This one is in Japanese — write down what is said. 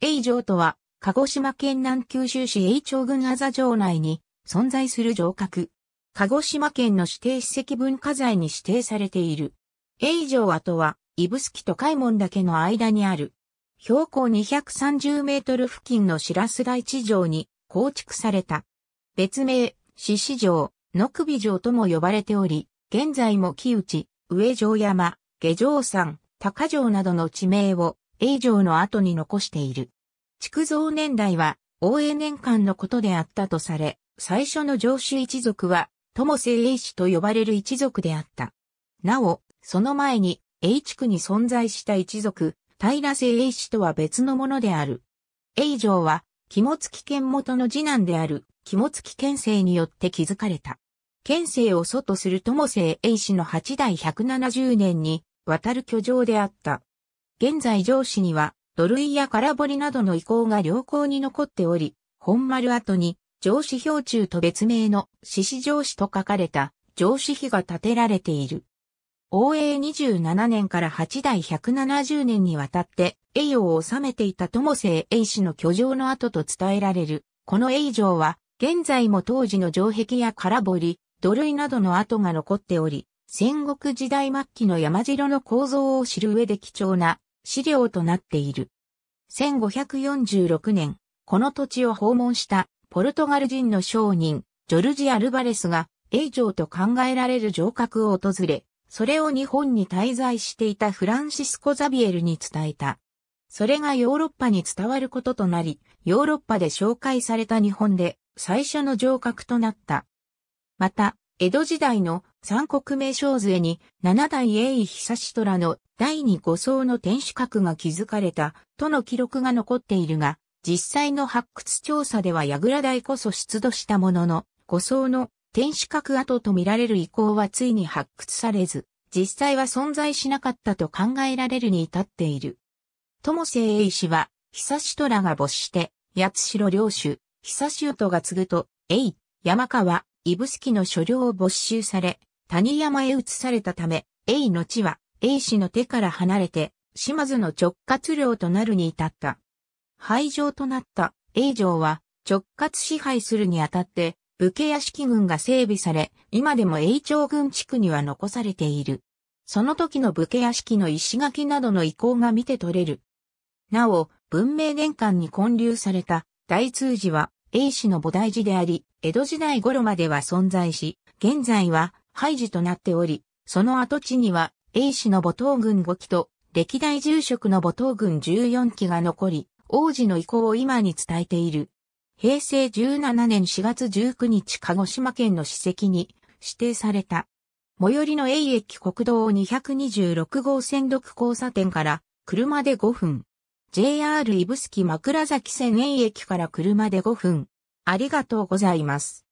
永城とは、鹿児島県南九州市永長郡あざ城内に存在する城郭。鹿児島県の指定史跡文化財に指定されている。永城跡は、スキと海門岳の間にある。標高230メートル付近の白須台地上に構築された。別名、獅子城、野首城とも呼ばれており、現在も木内、上城山、下城山、高城などの地名を永城の後に残している。築造年代は、応江年間のことであったとされ、最初の城主一族は、友政英氏と呼ばれる一族であった。なお、その前に、英地区に存在した一族、平政英氏とは別のものである。永城は、肝付健元の次男である、肝付健政によって築かれた。県政を祖とする友政英氏の8代170年に、渡る居城であった。現在上司には土塁や空堀などの遺構が良好に残っており、本丸跡に上司標柱と別名の獅子上司と書かれた上司碑が建てられている。応永27年から8代170年にわたって栄誉を収めていた友生栄氏の居城の跡と伝えられる。この栄城は現在も当時の城壁や空堀、土塁などの跡が残っており、戦国時代末期の山城の構造を知る上で貴重な資料となっている。1546年、この土地を訪問したポルトガル人の商人、ジョルジ・アルバレスが、永城と考えられる城郭を訪れ、それを日本に滞在していたフランシスコ・ザビエルに伝えた。それがヨーロッパに伝わることとなり、ヨーロッパで紹介された日本で最初の城郭となった。また、江戸時代の三国名称図絵に七代永一久志虎の第二五層の天守閣が築かれたとの記録が残っているが、実際の発掘調査では矢倉台こそ出土したものの、五層の天守閣跡と見られる遺構はついに発掘されず、実際は存在しなかったと考えられるに至っている。友瀬栄氏は、久志虎が没して、八代領主、久志夫が継ぐと、栄、山川、指宿の所領を没収され、谷山へ移されたため、永の地は永氏の手から離れて、島津の直轄領となるに至った。廃城となった永城は直轄支配するにあたって、武家屋敷軍が整備され、今でも永長軍地区には残されている。その時の武家屋敷の石垣などの遺構が見て取れる。なお、文明年間に建立された大通寺は英氏の菩提寺であり、江戸時代頃までは存在し、現在は廃寺となっており、その跡地には英氏の母島軍5期と、歴代住職の母島軍14期が残り、王子の意向を今に伝えている。平成17年4月19日鹿児島県の史跡に指定された。最寄りの英駅国道226号線独交差点から車で5分、JR 指宿枕崎線 A 駅から車で5分。ありがとうございます。